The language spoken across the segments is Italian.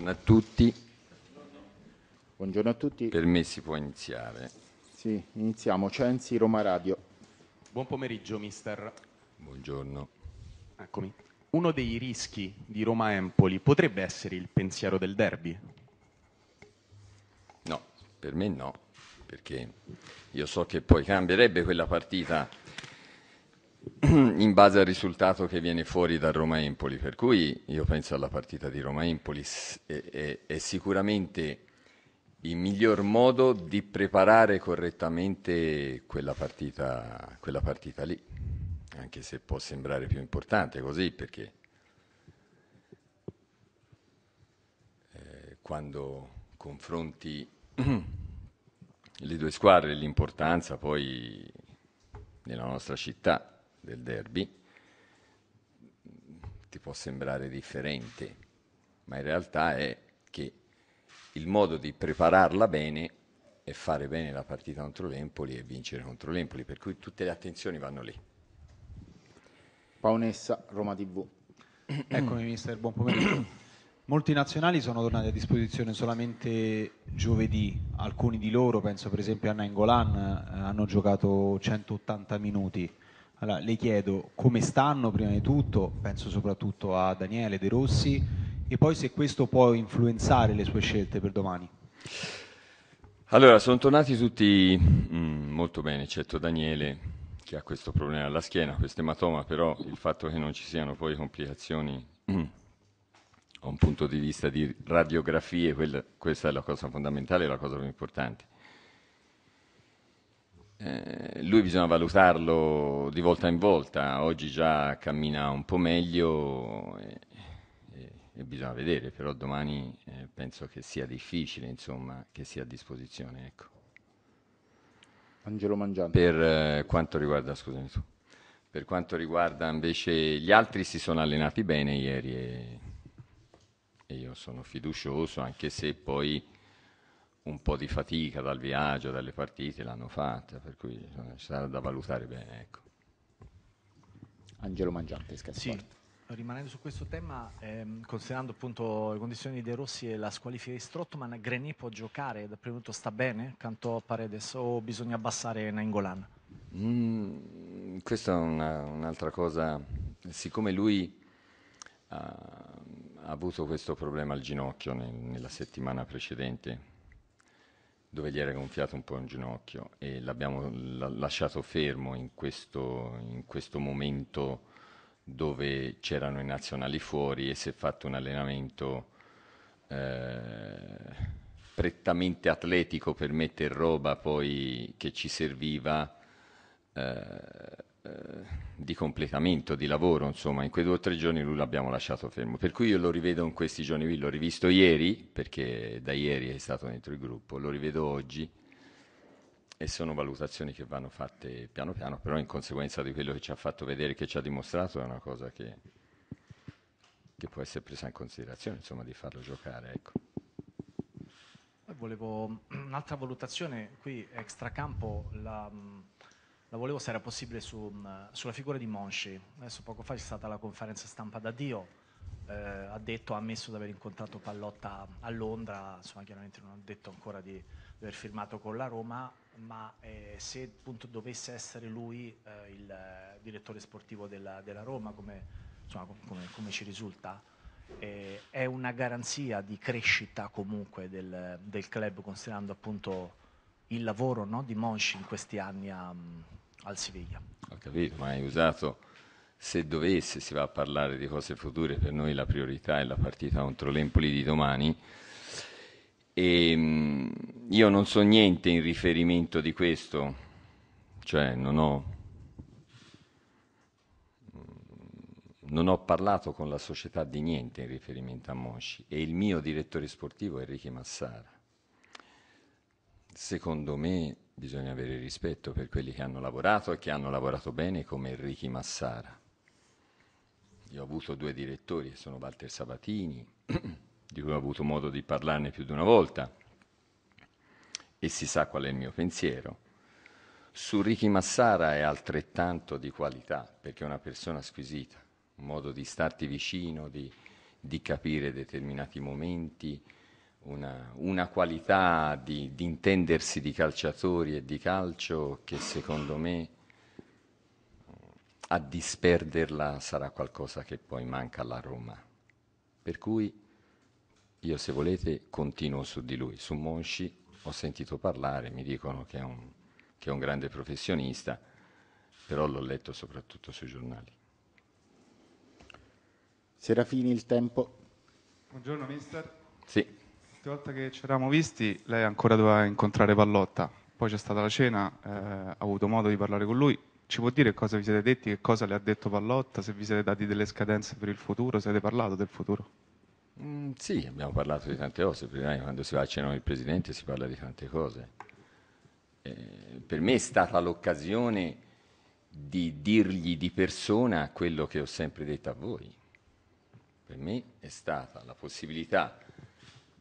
Buongiorno a tutti. Buongiorno a tutti. Per me si può iniziare. Sì, iniziamo. Censi, Roma Radio. Buon pomeriggio, mister. Buongiorno. Eccomi. Uno dei rischi di Roma Empoli potrebbe essere il pensiero del derby? No, per me no, perché io so che poi cambierebbe quella partita in base al risultato che viene fuori dal Roma-Empoli, per cui io penso alla partita di Roma-Empoli, è, è, è sicuramente il miglior modo di preparare correttamente quella partita, quella partita lì, anche se può sembrare più importante così, perché eh, quando confronti le due squadre, l'importanza poi nella nostra città del derby ti può sembrare differente, ma in realtà è che il modo di prepararla bene è fare bene la partita contro l'Empoli e vincere contro l'Empoli, per cui tutte le attenzioni vanno lì. Paonessa, Roma TV. Eccomi mister, buon pomeriggio. Molti nazionali sono tornati a disposizione solamente giovedì, alcuni di loro, penso per esempio a Nainggolan, eh, hanno giocato 180 minuti. Allora, le chiedo come stanno prima di tutto, penso soprattutto a Daniele De Rossi, e poi se questo può influenzare le sue scelte per domani. Allora, sono tornati tutti mm, molto bene, eccetto Daniele che ha questo problema alla schiena, questo ematoma, però il fatto che non ci siano poi complicazioni mm, a un punto di vista di radiografie, quella, questa è la cosa fondamentale, la cosa più importante. Eh, lui bisogna valutarlo di volta in volta, oggi già cammina un po' meglio e, e, e bisogna vedere, però domani eh, penso che sia difficile insomma, che sia a disposizione. Ecco. Angelo Mangiante. Per, eh, quanto riguarda, scusami, per quanto riguarda invece gli altri si sono allenati bene ieri e, e io sono fiducioso anche se poi un po' di fatica dal viaggio, dalle partite, l'hanno fatta, per cui sarà da valutare bene. Ecco. Angelo Mangiante, sì. Rimanendo su questo tema, ehm, considerando appunto le condizioni di De Rossi e la squalifica di Strottman, Grenier può giocare, da primo minuto sta bene accanto a Paredes o bisogna abbassare Nainggolan? Mm, questa è una, un'altra cosa, siccome lui ha, ah, ha, avuto questo problema al ginocchio nel, nella settimana precedente, dove gli era gonfiato un po' un ginocchio e l'abbiamo lasciato fermo in questo, in questo momento dove c'erano i nazionali fuori e si è fatto un allenamento eh, prettamente atletico per mettere roba poi che ci serviva eh, eh, di completamento di lavoro, insomma, in quei due o tre giorni lui l'abbiamo lasciato fermo. Per cui io lo rivedo in questi giorni qui, l'ho rivisto ieri, perché da ieri è stato dentro il gruppo, lo rivedo oggi e sono valutazioni che vanno fatte piano piano, però in conseguenza di quello che ci ha fatto vedere, che ci ha dimostrato, è una cosa che, che può essere presa in considerazione, insomma, di farlo giocare. Ecco. Volevo un'altra valutazione qui extracampo, la la volevo se era possibile su, mm, sulla figura di Monchi. Adesso poco fa c'è stata la conferenza stampa da Dio, eh, ha detto, ha ammesso di aver incontrato Pallotta a Londra, insomma chiaramente non ha detto ancora di, aver firmato con la Roma, ma eh, se appunto dovesse essere lui eh, il direttore sportivo della, della Roma, come, insomma, come, come, ci risulta, eh, è una garanzia di crescita comunque del, del club, considerando appunto il lavoro no, di Monchi in questi anni a, al Siviglia. Ho capito, ma hai usato se dovesse si va a parlare di cose future, per noi la priorità è la partita contro l'Empoli di domani. E, ehm, io non so niente in riferimento di questo, cioè non ho, non ho parlato con la società di niente in riferimento a Mosci e il mio direttore sportivo è Enrico Massara. Secondo me bisogna avere rispetto per quelli che hanno lavorato e che hanno lavorato bene come Enrichi Massara. Io ho avuto due direttori sono Walter Sabatini, di cui ho avuto modo di parlarne più di una volta, e si sa qual è il mio pensiero. Su Ricky Massara è altrettanto di qualità, perché è una persona squisita, un modo di starti vicino, di, di capire determinati momenti, una, una qualità di, di intendersi di calciatori e di calcio che secondo me a disperderla sarà qualcosa che poi manca alla Roma. Per cui io se volete continuo su di lui. Su Monchi ho sentito parlare, mi dicono che è un, che è un grande professionista, però l'ho letto soprattutto sui giornali. Serafini, il tempo. Buongiorno mister. Sì l'ultima volta che ci eravamo visti lei ancora doveva incontrare Pallotta, poi c'è stata la cena, eh, ha avuto modo di parlare con lui. Ci può dire cosa vi siete detti, che cosa le ha detto Pallotta, se vi siete dati delle scadenze per il futuro, siete parlato del futuro? Mm, sì, abbiamo parlato di tante cose, prima quando si va a cena con il Presidente si parla di tante cose. Eh, per me è stata l'occasione di dirgli di persona quello che ho sempre detto a voi. Per me è stata la possibilità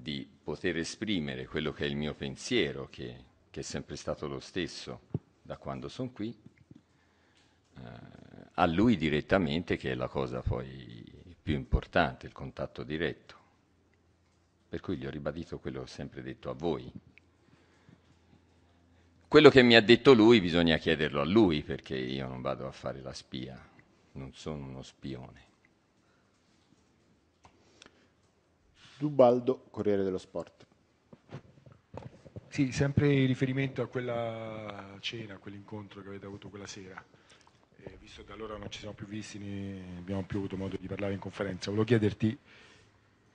di poter esprimere quello che è il mio pensiero, che, che è sempre stato lo stesso da quando sono qui, eh, a lui direttamente, che è la cosa poi più importante, il contatto diretto. Per cui gli ho ribadito quello che ho sempre detto a voi. Quello che mi ha detto lui bisogna chiederlo a lui, perché io non vado a fare la spia, non sono uno spione. Dubaldo, Corriere dello Sport. Sì, sempre in riferimento a quella cena, a quell'incontro che avete avuto quella sera. Eh, visto che da allora non ci siamo più visti, né abbiamo più avuto modo di parlare in conferenza, volevo chiederti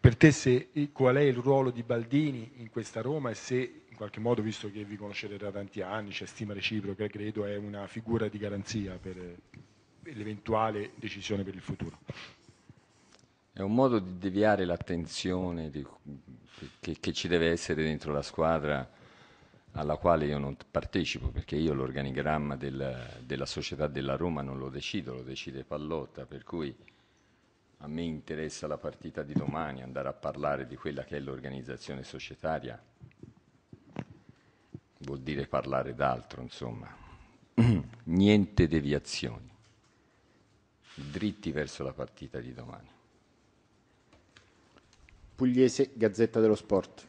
per te se, qual è il ruolo di Baldini in questa Roma e se in qualche modo, visto che vi conoscete da tanti anni, c'è stima reciproca, credo è una figura di garanzia per eh, l'eventuale decisione per il futuro. È un modo di deviare l'attenzione di, che, che, ci deve essere dentro la squadra alla quale io non partecipo, perché io l'organigramma del, della società della Roma non lo decido, lo decide Pallotta, per cui a me interessa la partita di domani, andare a parlare di quella che è l'organizzazione societaria vuol dire parlare d'altro, insomma. Niente deviazioni, dritti verso la partita di domani. Pugliese Gazzetta dello Sport.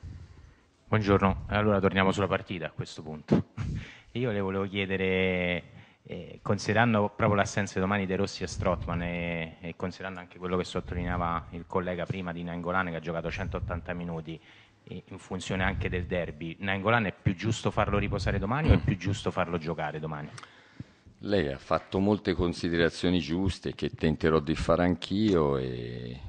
Buongiorno, allora torniamo sulla partita a questo punto. Io le volevo chiedere, eh, considerando proprio l'assenza domani dei Rossi e Strottman e, e, considerando anche quello che sottolineava il collega prima di Nainggolan che ha giocato 180 minuti eh, in funzione anche del derby, Nainggolan è più giusto farlo riposare domani o è più giusto farlo giocare domani? Lei ha fatto molte considerazioni giuste che tenterò di fare anch'io e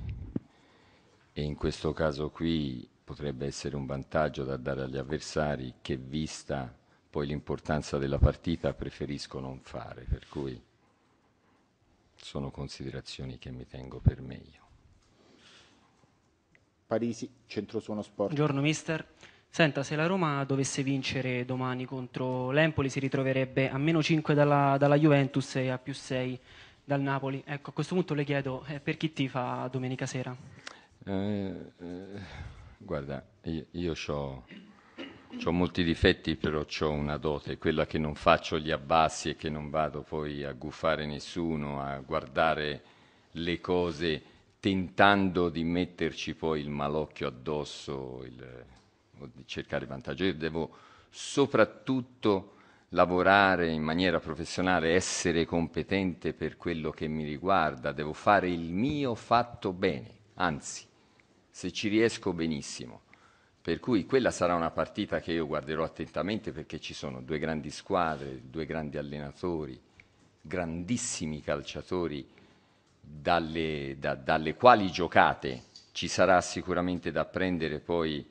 e in questo caso qui potrebbe essere un vantaggio da dare agli avversari che vista poi l'importanza della partita preferisco non fare, per cui sono considerazioni che mi tengo per meglio. Parisi, Centrosuono Sport. Buongiorno mister. Senta, se la Roma dovesse vincere domani contro l'Empoli si ritroverebbe a meno 5 dalla, dalla Juventus e a più 6 dal Napoli. Ecco, a questo punto le chiedo eh, per chi ti fa domenica sera? Eh, eh, guarda, io, io ho molti difetti, però ho una dote, quella che non faccio gli abbassi e che non vado poi a guffare nessuno, a guardare le cose tentando di metterci poi il malocchio addosso, il, o di cercare vantaggio. Io devo soprattutto lavorare in maniera professionale, essere competente per quello che mi riguarda, devo fare il mio fatto bene, anzi se ci riesco benissimo. Per cui quella sarà una partita che io guarderò attentamente perché ci sono due grandi squadre, due grandi allenatori, grandissimi calciatori dalle, da, dalle quali giocate. Ci sarà sicuramente da prendere poi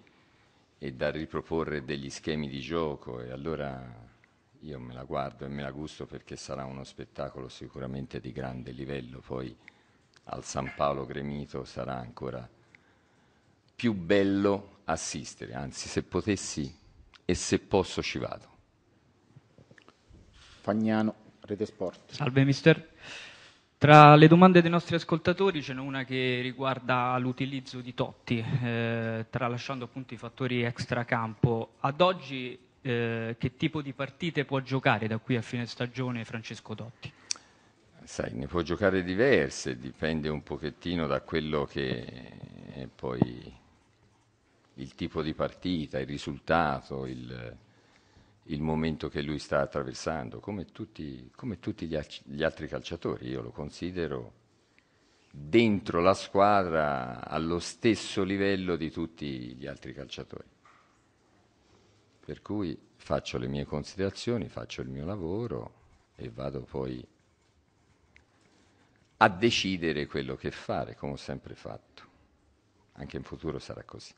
e da riproporre degli schemi di gioco e allora io me la guardo e me la gusto perché sarà uno spettacolo sicuramente di grande livello. Poi al San Paolo Gremito sarà ancora più bello assistere, anzi se potessi e se posso ci vado. Fagnano, Rete Sport. Salve mister. Tra le domande dei nostri ascoltatori ce n'è una che riguarda l'utilizzo di Totti, eh, tralasciando appunto i fattori extracampo. Ad oggi eh, che tipo di partite può giocare da qui a fine stagione Francesco Totti? Sai, ne può giocare diverse, dipende un pochettino da quello che è poi il tipo di partita, il risultato, il, il momento che lui sta attraversando, come tutti, come tutti gli, gli, altri calciatori. Io lo considero dentro la squadra allo stesso livello di tutti gli altri calciatori. Per cui faccio le mie considerazioni, faccio il mio lavoro e vado poi a decidere quello che fare, come ho sempre fatto. Anche in futuro sarà così.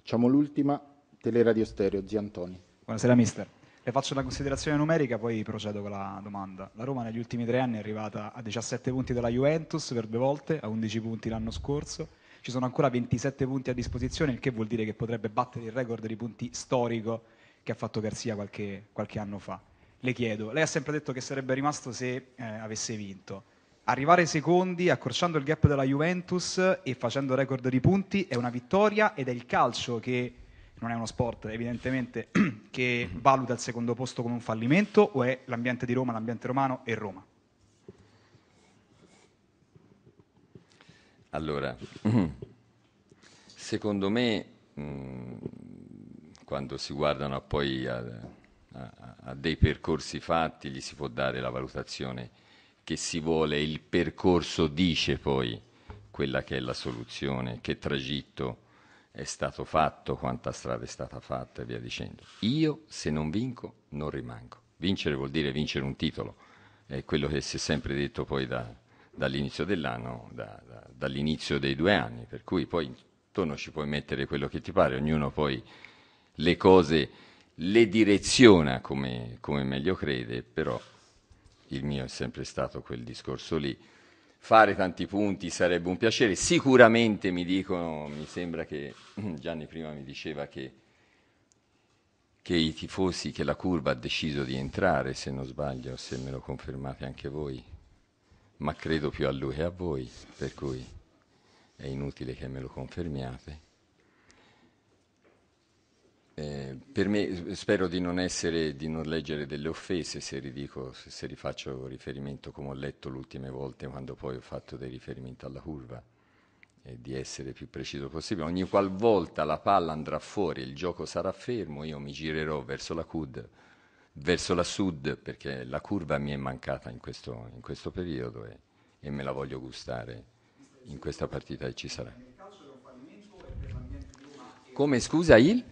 Facciamo l'ultima, Teleradio Stereo, zia Antoni. Buonasera mister. Le faccio una considerazione numerica, poi procedo con la domanda. La Roma negli ultimi tre anni è arrivata a 17 punti dalla Juventus per due volte, a 11 punti l'anno scorso. Ci sono ancora 27 punti a disposizione, il che vuol dire che potrebbe battere il record di punti storico che ha fatto Garcia qualche, qualche anno fa. Le chiedo, lei ha sempre detto che sarebbe rimasto se eh, avesse vinto. Arrivare secondi, accorciando il gap della Juventus e facendo record di punti è una vittoria ed è il calcio che non è uno sport evidentemente che valuta il secondo posto come un fallimento o è l'ambiente di Roma, l'ambiente romano e Roma? Allora, secondo me mm, quando si guardano poi a, a, a, dei percorsi fatti gli si può dare la valutazione che si vuole, il percorso dice poi quella che è la soluzione, che tragitto è stato fatto, quanta strada è stata fatta e via dicendo. Io se non vinco non rimango. Vincere vuol dire vincere un titolo, è quello che si è sempre detto poi da, dall'inizio dell'anno, da, da, dall'inizio dei due anni, per cui poi intorno ci puoi mettere quello che ti pare, ognuno poi le cose le direziona come, come meglio crede, però il mio è sempre stato quel discorso lì. Fare tanti punti sarebbe un piacere, sicuramente mi dicono, mi sembra che Gianni prima mi diceva che, che i tifosi, che la curva ha deciso di entrare, se non sbaglio, se me lo confermate anche voi, ma credo più a lui che a voi, per cui è inutile che me lo confermiate. Eh, per me eh, spero di non, essere, di non leggere delle offese se, ridico, se, se rifaccio riferimento come ho letto l'ultima volte quando poi ho fatto dei riferimenti alla curva e eh, di essere più preciso possibile. Ogni qualvolta la palla andrà fuori, il gioco sarà fermo, io mi girerò verso la CUD, verso la sud perché la curva mi è mancata in questo, in questo periodo e, e, me la voglio gustare in questa partita e ci sarà. Come scusa il?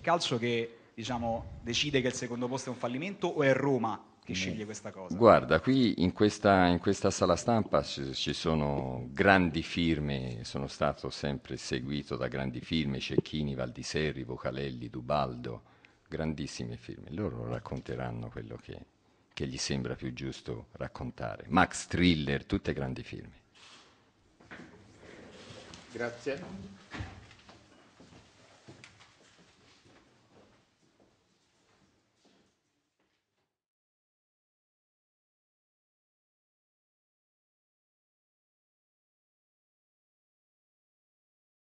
il calcio che diciamo, decide che il secondo posto è un fallimento o è Roma che mm. sceglie questa cosa? Guarda, qui in questa, in questa sala stampa ci, ci, sono grandi firme, sono stato sempre seguito da grandi firme, Cecchini, Valdiserri, Vocalelli, Dubaldo, grandissime firme. Loro racconteranno quello che, che gli sembra più giusto raccontare. Max Thriller, tutte grandi firme. Grazie.